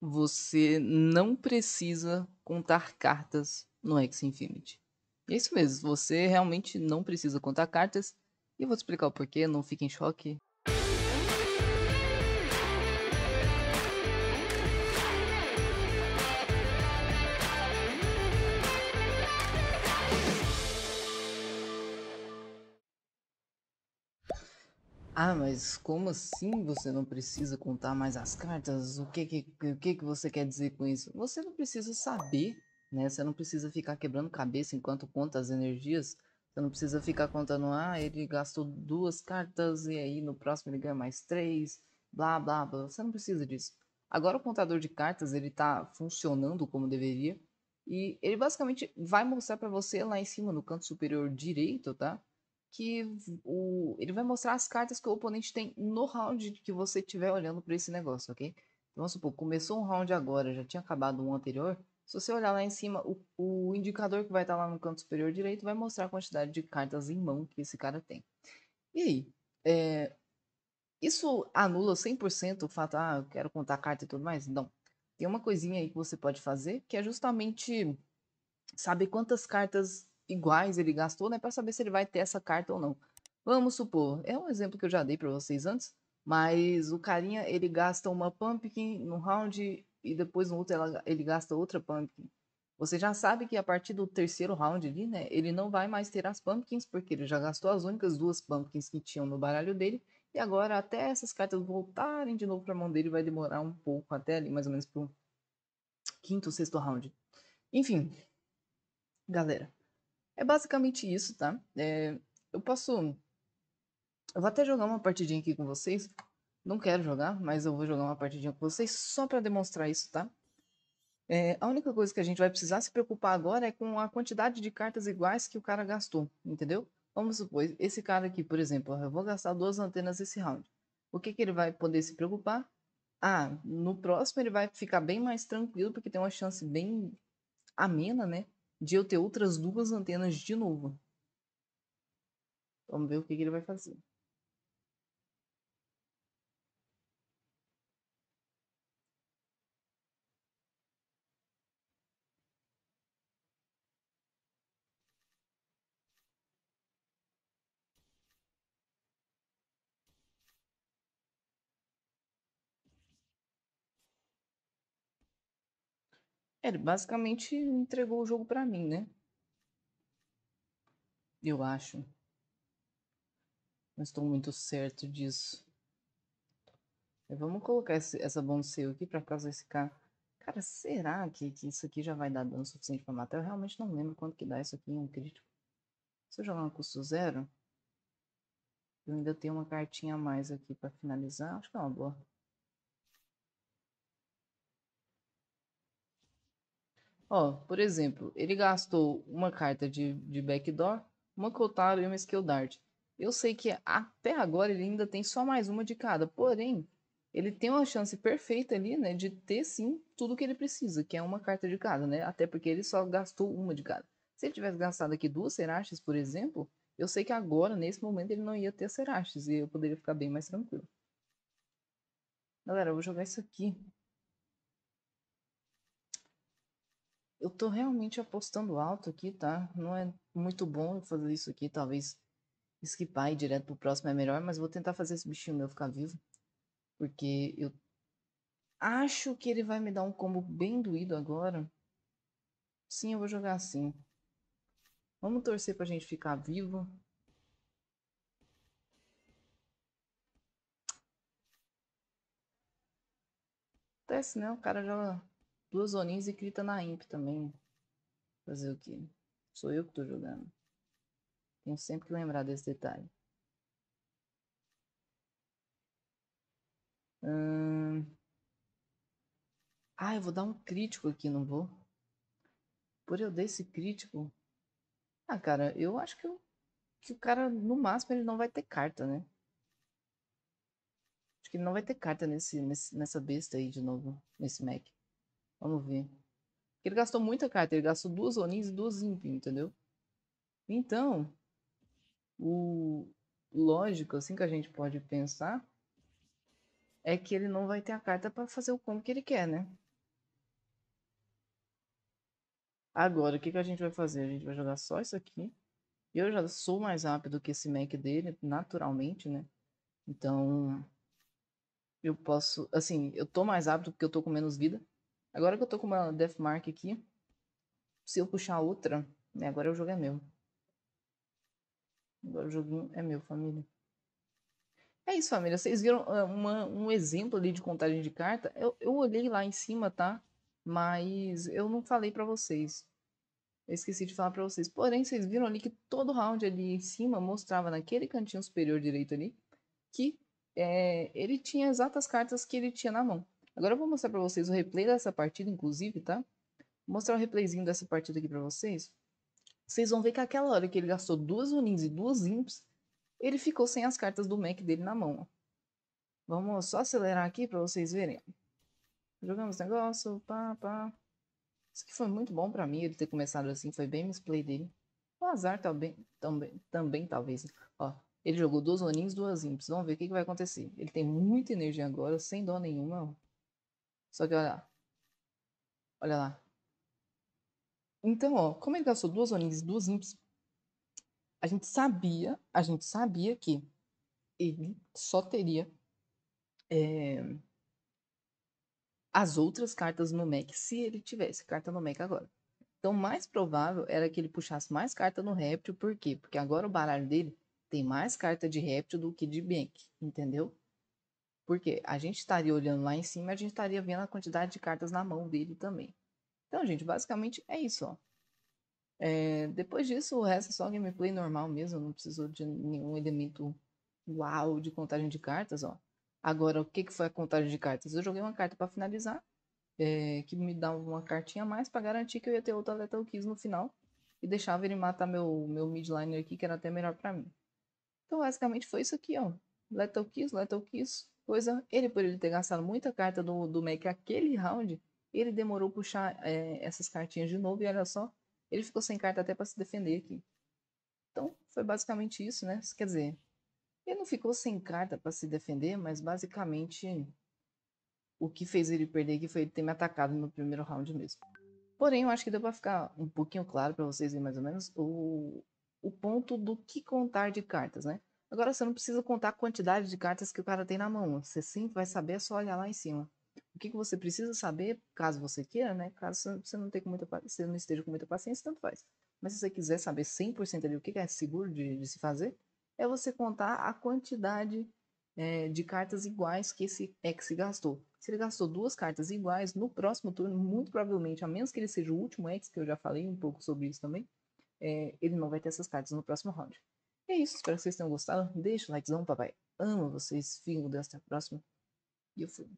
você não precisa contar cartas no X Infinity. é isso mesmo, você realmente não precisa contar cartas. E eu vou te explicar o porquê, não fique em choque. Ah, mas como assim você não precisa contar mais as cartas? O que que, o que, que você quer dizer com isso? Você não precisa saber, né? Você não precisa ficar quebrando cabeça enquanto conta as energias. Você não precisa ficar contando, ah, ele gastou duas cartas e aí no próximo ele ganha mais três, blá blá blá. Você não precisa disso. Agora o contador de cartas ele tá funcionando como deveria e ele basicamente vai mostrar para você lá em cima no canto superior direito, tá? que o, ele vai mostrar as cartas que o oponente tem no round que você estiver olhando para esse negócio, ok? Então, vamos supor, começou um round agora, já tinha acabado um anterior. Se você olhar lá em cima, o, o indicador que vai estar tá lá no canto superior direito vai mostrar a quantidade de cartas em mão que esse cara tem. E aí? É, isso anula 100% o fato, ah, eu quero contar carta e tudo mais? Não. Tem uma coisinha aí que você pode fazer, que é justamente saber quantas cartas iguais ele gastou, né, para saber se ele vai ter essa carta ou não. Vamos supor, é um exemplo que eu já dei para vocês antes, mas o carinha ele gasta uma pumpkin no round e depois no outro ela, ele gasta outra pumpkin. Você já sabe que a partir do terceiro round ali, né, ele não vai mais ter as pumpkins porque ele já gastou as únicas duas pumpkins que tinham no baralho dele e agora até essas cartas voltarem de novo para a mão dele vai demorar um pouco até ali mais ou menos para quinto, sexto round. Enfim, galera, é basicamente isso, tá? É, eu posso. Eu vou até jogar uma partidinha aqui com vocês. Não quero jogar, mas eu vou jogar uma partidinha com vocês só para demonstrar isso, tá? É, a única coisa que a gente vai precisar se preocupar agora é com a quantidade de cartas iguais que o cara gastou, entendeu? Vamos supor, esse cara aqui, por exemplo, eu vou gastar duas antenas esse round. O que, que ele vai poder se preocupar? Ah, no próximo ele vai ficar bem mais tranquilo, porque tem uma chance bem amena, né? de eu ter outras duas antenas de novo. Vamos ver o que, que ele vai fazer. É, ele basicamente entregou o jogo para mim, né? Eu acho. Não estou muito certo disso. É, vamos colocar esse, essa Bonseu aqui pra causar esse cara. Cara, será que, que, isso aqui já vai dar dano suficiente pra matar? Eu realmente não lembro quanto que dá isso aqui em um crítico. Se eu jogar no custo zero, eu ainda tenho uma cartinha a mais aqui pra finalizar. Acho que é uma boa. Ó, por exemplo, ele gastou uma carta de, de backdoor, uma Kotaro e uma skill dart. Eu sei que até agora ele ainda tem só mais uma de cada, porém, ele tem uma chance perfeita ali, né, de ter sim tudo o que ele precisa, que é uma carta de cada, né? Até porque ele só gastou uma de cada. Se ele tivesse gastado aqui duas Seraches, por exemplo, eu sei que agora, nesse momento, ele não ia ter Seraches e eu poderia ficar bem mais tranquilo. Galera, eu vou jogar isso aqui Eu tô realmente apostando alto aqui, tá? Não é muito bom eu fazer isso aqui, talvez skipar e ir direto pro próximo é melhor, mas vou tentar fazer esse bichinho meu ficar vivo. Porque eu acho que ele vai me dar um combo bem doído agora. Sim, eu vou jogar assim. Vamos torcer pra gente ficar vivo. Acontece, né? O cara joga Duas Onins e Krita na Imp também. Fazer o quê? Sou eu que tô jogando. Tenho sempre que lembrar desse detalhe. Hum... Ah, eu vou dar um crítico aqui, não vou? Por eu dar esse crítico... Ah, cara, eu acho que, eu... que o cara, no máximo, ele não vai ter carta, né? Acho que ele não vai ter carta nesse, nesse, nessa besta aí de novo, nesse Mac. Vamos ver. Ele gastou muita carta, ele gastou duas Onins e duas Impim, entendeu? Então, o lógico, assim que a gente pode pensar, é que ele não vai ter a carta para fazer o combo que ele quer, né? Agora, o que, que a gente vai fazer? A gente vai jogar só isso aqui. Eu já sou mais rápido que esse Mac dele, naturalmente, né? Então, eu posso... Assim, eu tô mais rápido porque eu tô com menos vida. Agora que eu tô com uma Defmark aqui, se eu puxar outra, né, agora o jogo é meu. Agora o joguinho é meu, família. É isso, família. Vocês viram ah, uma, um exemplo ali de contagem de carta? Eu, eu olhei lá em cima, tá? Mas eu não falei pra vocês. Eu esqueci de falar pra vocês. Porém, vocês viram ali que todo round ali em cima mostrava naquele cantinho superior direito ali que é, ele tinha exatas cartas que ele tinha na mão. Agora eu vou mostrar para vocês o replay dessa partida, inclusive, tá? Vou mostrar um replayzinho dessa partida aqui para vocês. Vocês vão ver que aquela hora que ele gastou duas unins e duas imps, ele ficou sem as cartas do Mac dele na mão. Vamos só acelerar aqui para vocês verem. Jogamos negócio, pá, pá. Isso aqui foi muito bom para mim, ele ter começado assim, foi bem misplay dele. O azar também, tá também, também talvez. Né? Ó, ele jogou duas Onins, duas Imps. Vamos ver o que, que vai acontecer. Ele tem muita energia agora, sem dó nenhuma. Ó. Só que olha lá. Olha lá. Então, ó, como ele gastou duas onings e duas imps, a gente sabia, a gente sabia que ele só teria é, as outras cartas no Mac se ele tivesse carta no Mac agora. Então, mais provável era que ele puxasse mais carta no réptil, por quê? Porque agora o baralho dele tem mais carta de réptil do que de bank, entendeu? Porque a gente estaria olhando lá em cima, a gente estaria vendo a quantidade de cartas na mão dele também. Então, gente, basicamente é isso, ó. É, depois disso, o resto é só gameplay normal mesmo, não precisou de nenhum elemento uau de contagem de cartas, ó. Agora, o que, que foi a contagem de cartas? Eu joguei uma carta para finalizar, é, que me dava uma cartinha a mais para garantir que eu ia ter outra Lethal Kiss no final e deixava ele matar meu, meu midliner aqui, que era até melhor para mim. Então, basicamente foi isso aqui, ó. Lethal Kiss, Lethal Kiss, coisa. Ele, por ele ter gastado muita carta do, do Mac aquele round, ele demorou puxar é, essas cartinhas de novo e olha só, ele ficou sem carta até para se defender aqui. Então, foi basicamente isso, né? Quer dizer, ele não ficou sem carta para se defender, mas basicamente o que fez ele perder aqui foi ele ter me atacado no primeiro round mesmo. Porém, eu acho que deu para ficar um pouquinho claro para vocês aí mais ou menos o, o ponto do que contar de cartas, né? Agora você não precisa contar a quantidade de cartas que o cara tem na mão. Você sempre vai saber, é só olhar lá em cima. O que, que você precisa saber, caso você queira, né? Caso você não, tenha muita, você não esteja com muita paciência, tanto faz. Mas se você quiser saber 100% ali o que, que é seguro de, de, se fazer, é você contar a quantidade é, de cartas iguais que esse ex gastou. Se ele gastou duas cartas iguais, no próximo turno, muito provavelmente, a menos que ele seja o último ex, que eu já falei um pouco sobre isso também, é, ele não vai ter essas cartas no próximo round é isso, espero que vocês tenham gostado. Deixa o likezão, papai. Amo vocês, fico até a próxima. E eu fui.